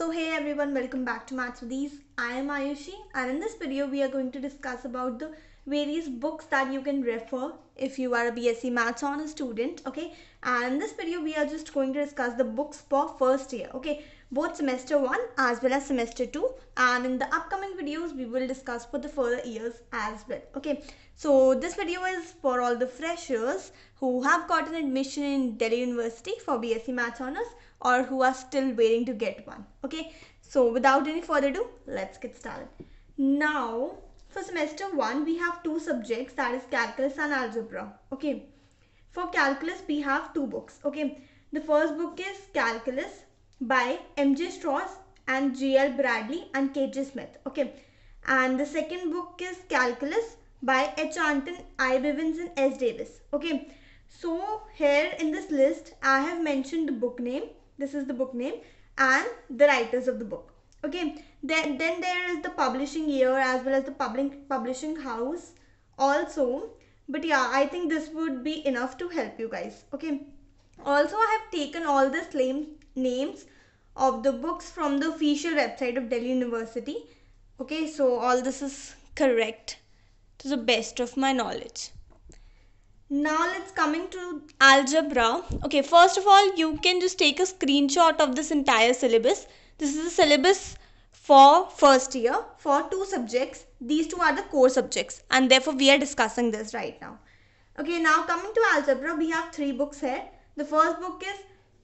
So hey everyone welcome back to Maths with Ease. I am Ayushi and in this video we are going to discuss about the various books that you can refer if you are a BSc Maths Honor student okay and in this video we are just going to discuss the books for first year okay both semester 1 as well as semester 2 and in the upcoming videos we will discuss for the further years as well okay so this video is for all the freshers who have gotten admission in Delhi University for BSc Maths Honors or who are still waiting to get one. Okay, so without any further ado, let's get started. Now, for semester 1, we have two subjects that is calculus and algebra. Okay, for calculus, we have two books. Okay, the first book is Calculus by M.J. Strauss and G.L. Bradley and K.J. Smith. Okay, and the second book is Calculus by H. Anton, I. Bivens and S. Davis. Okay, so here in this list, I have mentioned the book name this is the book name and the writers of the book. Okay, then, then there is the publishing year as well as the public publishing house also. But yeah, I think this would be enough to help you guys. Okay, also I have taken all the same names of the books from the official website of Delhi University. Okay, so all this is correct to the best of my knowledge now let's coming to algebra okay first of all you can just take a screenshot of this entire syllabus this is the syllabus for first year for two subjects these two are the core subjects and therefore we are discussing this right now okay now coming to algebra we have three books here the first book is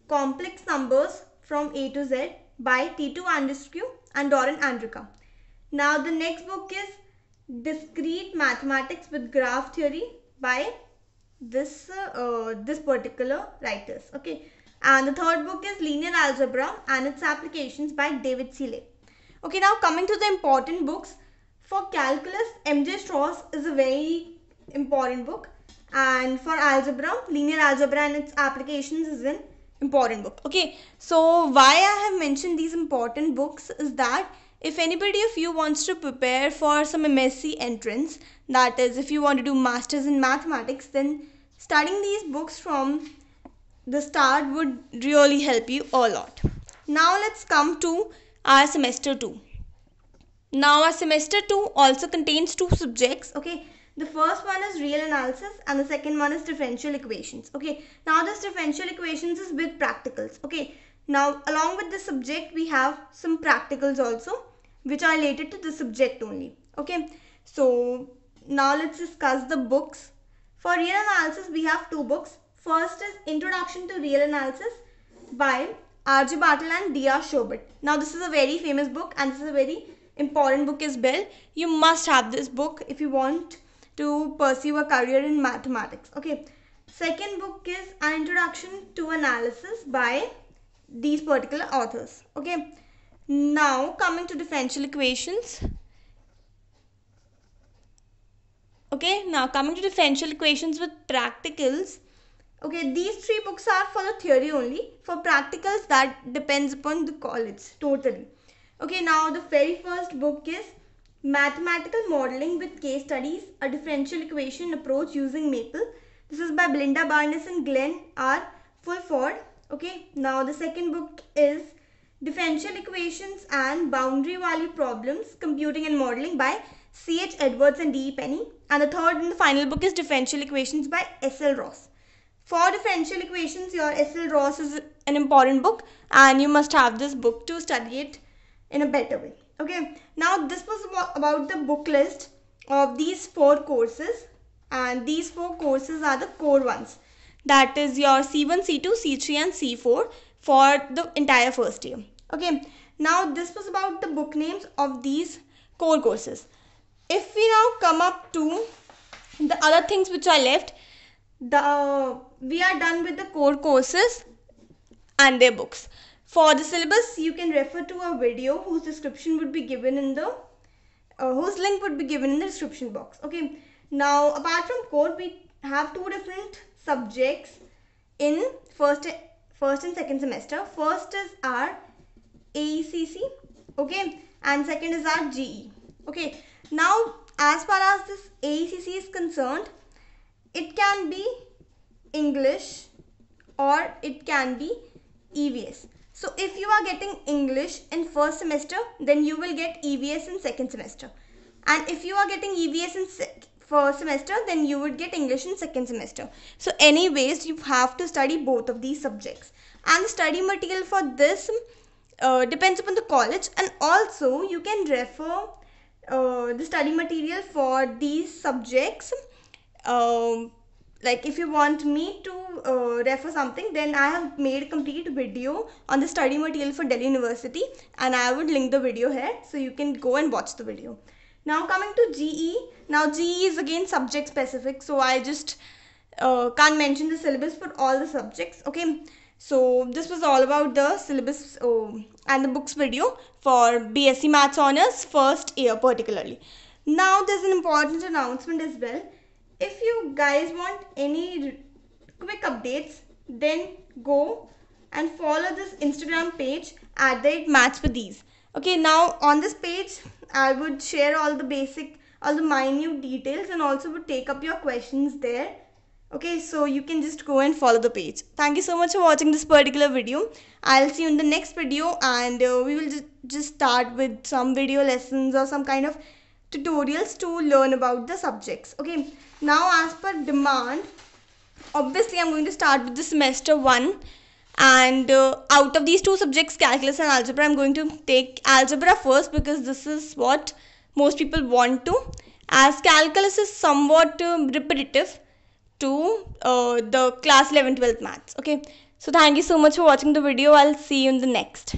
complex numbers from a to z by T. Two andrescu and doran Andrica. now the next book is discrete mathematics with graph theory by this uh, this particular writers okay and the third book is linear algebra and its applications by david seeley okay now coming to the important books for calculus mj strauss is a very important book and for algebra linear algebra and its applications is an important book okay so why i have mentioned these important books is that if anybody of you wants to prepare for some MSc entrance, that is, if you want to do masters in mathematics, then studying these books from the start would really help you a lot. Now let's come to our semester 2. Now our semester 2 also contains two subjects, okay? The first one is real analysis and the second one is differential equations, okay? Now this differential equations is with practicals, okay? Now along with the subject we have some practicals also which are related to the subject only. Okay. So now let's discuss the books. For real analysis we have two books. First is Introduction to Real Analysis by R.J. Bartle and D.R. Shobit. Now this is a very famous book and this is a very important book as well. You must have this book if you want to pursue a career in mathematics. Okay. Second book is An Introduction to Analysis by these particular authors okay now coming to differential equations okay now coming to differential equations with practicals okay these three books are for the theory only for practicals that depends upon the college totally okay now the very first book is mathematical modeling with case studies a differential equation approach using maple this is by belinda barnes and glenn r fulford Okay, now the second book is Differential Equations and Boundary Value Problems, Computing and Modeling by C.H. Edwards and D.E. Penny. And the third and the final book is Differential Equations by S.L. Ross. For differential equations, your S.L. Ross is an important book and you must have this book to study it in a better way. Okay, now this was about the book list of these four courses and these four courses are the core ones that is your C1, C2, C3 and C4 for the entire first year. Okay, now this was about the book names of these core courses. If we now come up to the other things which are left, the uh, we are done with the core courses and their books. For the syllabus, you can refer to a video whose description would be given in the uh, whose link would be given in the description box. Okay. Now, apart from core, we have two different subjects in first first and second semester. First is our ACC, okay, and second is our GE. Okay, now as far as this ACC is concerned, it can be English or it can be EVS. So if you are getting English in first semester, then you will get EVS in second semester. And if you are getting EVS in first semester then you would get english in second semester so anyways you have to study both of these subjects and the study material for this uh, depends upon the college and also you can refer uh, the study material for these subjects um, like if you want me to uh, refer something then i have made a complete video on the study material for delhi university and i would link the video here so you can go and watch the video now coming to GE. Now GE is again subject specific. So I just uh, can't mention the syllabus for all the subjects. Okay. So this was all about the syllabus oh, and the books video for BSc Maths Honors first year particularly. Now there's an important announcement as well. If you guys want any quick updates then go and follow this Instagram page at the Maths for these okay now on this page I would share all the basic all the minute details and also would take up your questions there okay so you can just go and follow the page thank you so much for watching this particular video I'll see you in the next video and uh, we will just, just start with some video lessons or some kind of tutorials to learn about the subjects okay now as per demand obviously I'm going to start with the semester 1 and uh, out of these two subjects calculus and algebra i'm going to take algebra first because this is what most people want to as calculus is somewhat uh, repetitive to uh, the class 11 12 maths okay so thank you so much for watching the video i'll see you in the next